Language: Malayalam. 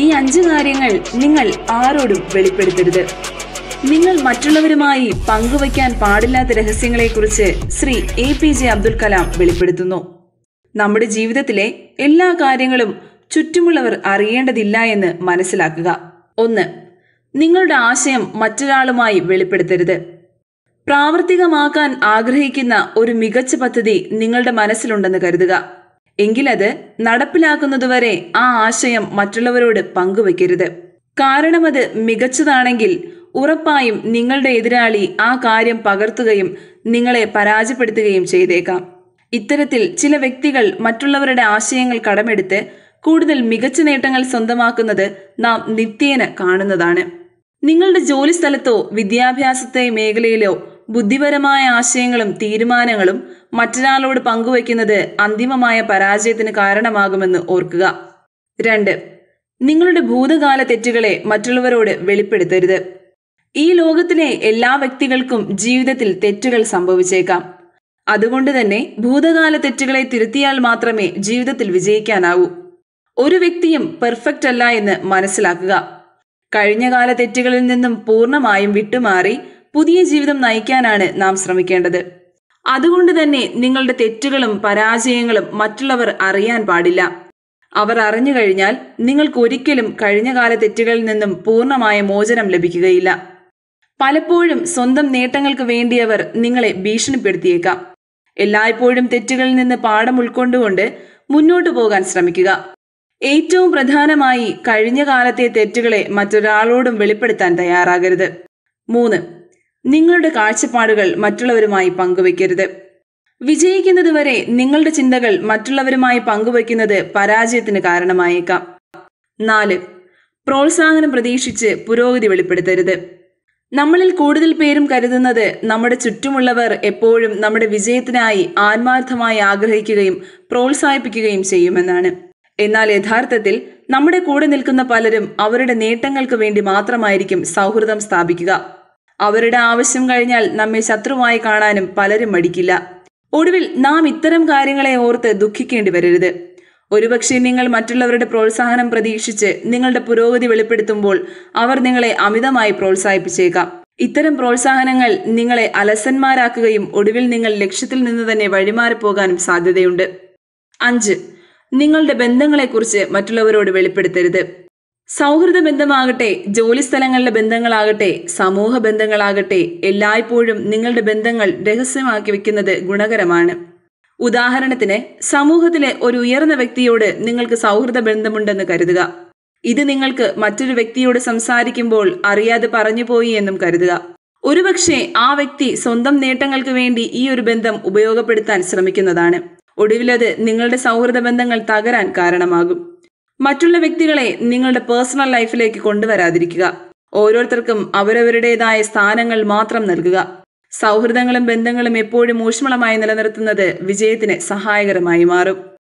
ഈ അഞ്ച് കാര്യങ്ങൾ നിങ്ങൾ ആരോടും വെളിപ്പെടുത്തരുത് നിങ്ങൾ മറ്റുള്ളവരുമായി പങ്കുവയ്ക്കാൻ പാടില്ലാത്ത രഹസ്യങ്ങളെക്കുറിച്ച് Shri A P J Abdul Kalam വെളിപ്പെടുത്തുന്നു നമ്മുടെ ജീവിതത്തിലെ എല്ലാ കാര്യങ്ങളും ചുറ്റുമുള്ളവർ അറിയേണ്ടതില്ല എന്ന് മനസ്സിലാക്കുക ഒന്ന് നിങ്ങളുടെ ആശയം മറ്റൊരാളുമായി വെളിപ്പെടുത്തരുത് പ്രാവർത്തികമാക്കാൻ ആഗ്രഹിക്കുന്ന ഒരു മികച്ച പദ്ധതി നിങ്ങളുടെ മനസ്സിലുണ്ടെന്ന് കരുതുക എങ്കിലത് നടപ്പിലാക്കുന്നതുവരെ ആ ആശയം മറ്റുള്ളവരോട് പങ്കുവെക്കരുത് കാരണം അത് മികച്ചതാണെങ്കിൽ ഉറപ്പായും നിങ്ങളുടെ എതിരാളി ആ കാര്യം പകർത്തുകയും നിങ്ങളെ പരാജയപ്പെടുത്തുകയും ചെയ്തേക്കാം ഇത്തരത്തിൽ ചില വ്യക്തികൾ മറ്റുള്ളവരുടെ ആശയങ്ങൾ കടമെടുത്ത് കൂടുതൽ മികച്ച നേട്ടങ്ങൾ സ്വന്തമാക്കുന്നത് നാം നിത്യേന കാണുന്നതാണ് നിങ്ങളുടെ ജോലിസ്ഥലത്തോ വിദ്യാഭ്യാസത്തെ മേഖലയിലോ ബുദ്ധിപരമായ ആശയങ്ങളും തീരുമാനങ്ങളും മറ്റൊരാളോട് പങ്കുവയ്ക്കുന്നത് അന്തിമമായ പരാജയത്തിന് കാരണമാകുമെന്ന് ഓർക്കുക രണ്ട് നിങ്ങളുടെ ഭൂതകാല തെറ്റുകളെ മറ്റുള്ളവരോട് വെളിപ്പെടുത്തരുത് ഈ ലോകത്തിലെ എല്ലാ വ്യക്തികൾക്കും ജീവിതത്തിൽ തെറ്റുകൾ സംഭവിച്ചേക്കാം അതുകൊണ്ട് തന്നെ ഭൂതകാല തെറ്റുകളെ തിരുത്തിയാൽ മാത്രമേ ജീവിതത്തിൽ വിജയിക്കാനാവൂ ഒരു വ്യക്തിയും പെർഫെക്റ്റ് അല്ല എന്ന് മനസ്സിലാക്കുക കഴിഞ്ഞകാല തെറ്റുകളിൽ നിന്നും പൂർണ്ണമായും വിട്ടുമാറി പുതിയ ജീവിതം നയിക്കാനാണ് നാം ശ്രമിക്കേണ്ടത് അതുകൊണ്ട് തന്നെ നിങ്ങളുടെ തെറ്റുകളും പരാജയങ്ങളും മറ്റുള്ളവർ അറിയാൻ പാടില്ല അവർ അറിഞ്ഞു കഴിഞ്ഞാൽ നിങ്ങൾക്ക് ഒരിക്കലും കഴിഞ്ഞകാല തെറ്റുകളിൽ നിന്നും പൂർണ്ണമായ മോചനം ലഭിക്കുകയില്ല പലപ്പോഴും സ്വന്തം നേട്ടങ്ങൾക്ക് വേണ്ടിയവർ നിങ്ങളെ ഭീഷണിപ്പെടുത്തിയേക്കാം എല്ലായ്പ്പോഴും തെറ്റുകളിൽ നിന്ന് പാഠം ഉൾക്കൊണ്ടുകൊണ്ട് മുന്നോട്ടു പോകാൻ ശ്രമിക്കുക ഏറ്റവും പ്രധാനമായി കഴിഞ്ഞ കാലത്തെ തെറ്റുകളെ മറ്റൊരാളോടും വെളിപ്പെടുത്താൻ തയ്യാറാകരുത് മൂന്ന് നിങ്ങളുടെ കാഴ്ചപ്പാടുകൾ മറ്റുള്ളവരുമായി പങ്കുവയ്ക്കരുത് വിജയിക്കുന്നതുവരെ നിങ്ങളുടെ ചിന്തകൾ മറ്റുള്ളവരുമായി പങ്കുവയ്ക്കുന്നത് പരാജയത്തിന് കാരണമായേക്കാം നാല് പ്രോത്സാഹനം പ്രതീക്ഷിച്ച് പുരോഗതി വെളിപ്പെടുത്തരുത് നമ്മളിൽ കൂടുതൽ പേരും കരുതുന്നത് നമ്മുടെ ചുറ്റുമുള്ളവർ എപ്പോഴും നമ്മുടെ വിജയത്തിനായി ആത്മാർത്ഥമായി ആഗ്രഹിക്കുകയും പ്രോത്സാഹിപ്പിക്കുകയും ചെയ്യുമെന്നാണ് എന്നാൽ യഥാർത്ഥത്തിൽ നമ്മുടെ കൂടെ നിൽക്കുന്ന പലരും അവരുടെ നേട്ടങ്ങൾക്ക് വേണ്ടി മാത്രമായിരിക്കും സൗഹൃദം സ്ഥാപിക്കുക അവരുടെ ആവശ്യം കഴിഞ്ഞാൽ നമ്മെ ശത്രുവായി കാണാനും പലരും മടിക്കില്ല ഒടുവിൽ നാം ഇത്തരം കാര്യങ്ങളെ ഓർത്ത് ദുഃഖിക്കേണ്ടി വരരുത് ഒരുപക്ഷെ നിങ്ങൾ മറ്റുള്ളവരുടെ പ്രോത്സാഹനം പ്രതീക്ഷിച്ച് നിങ്ങളുടെ പുരോഗതി വെളിപ്പെടുത്തുമ്പോൾ അവർ നിങ്ങളെ അമിതമായി പ്രോത്സാഹിപ്പിച്ചേക്കാം ഇത്തരം പ്രോത്സാഹനങ്ങൾ നിങ്ങളെ അലസന്മാരാക്കുകയും ഒടുവിൽ നിങ്ങൾ ലക്ഷ്യത്തിൽ നിന്ന് തന്നെ വഴിമാറിപ്പോകാനും സാധ്യതയുണ്ട് അഞ്ച് നിങ്ങളുടെ ബന്ധങ്ങളെക്കുറിച്ച് മറ്റുള്ളവരോട് വെളിപ്പെടുത്തരുത് സൗഹൃദ ബന്ധമാകട്ടെ ജോലിസ്ഥലങ്ങളിലെ ബന്ധങ്ങളാകട്ടെ സമൂഹ ബന്ധങ്ങളാകട്ടെ എല്ലായ്പ്പോഴും നിങ്ങളുടെ ബന്ധങ്ങൾ രഹസ്യമാക്കി വെക്കുന്നത് ഗുണകരമാണ് ഉദാഹരണത്തിന് സമൂഹത്തിലെ ഒരു ഉയർന്ന വ്യക്തിയോട് നിങ്ങൾക്ക് സൗഹൃദ ബന്ധമുണ്ടെന്ന് കരുതുക ഇത് നിങ്ങൾക്ക് മറ്റൊരു വ്യക്തിയോട് സംസാരിക്കുമ്പോൾ അറിയാതെ പറഞ്ഞുപോയി എന്നും കരുതുക ഒരുപക്ഷെ ആ വ്യക്തി സ്വന്തം നേട്ടങ്ങൾക്ക് വേണ്ടി ഈ ഒരു ബന്ധം ഉപയോഗപ്പെടുത്താൻ ശ്രമിക്കുന്നതാണ് ഒടുവിലത് നിങ്ങളുടെ സൗഹൃദ ബന്ധങ്ങൾ തകരാൻ കാരണമാകും മറ്റുള്ള വ്യക്തികളെ നിങ്ങളുടെ പേഴ്സണൽ ലൈഫിലേക്ക് കൊണ്ടുവരാതിരിക്കുക ഓരോരുത്തർക്കും അവരവരുടേതായ സ്ഥാനങ്ങൾ മാത്രം നൽകുക സൗഹൃദങ്ങളും ബന്ധങ്ങളും എപ്പോഴും ഊഷ്മളമായി നിലനിർത്തുന്നത് വിജയത്തിന് സഹായകരമായി മാറും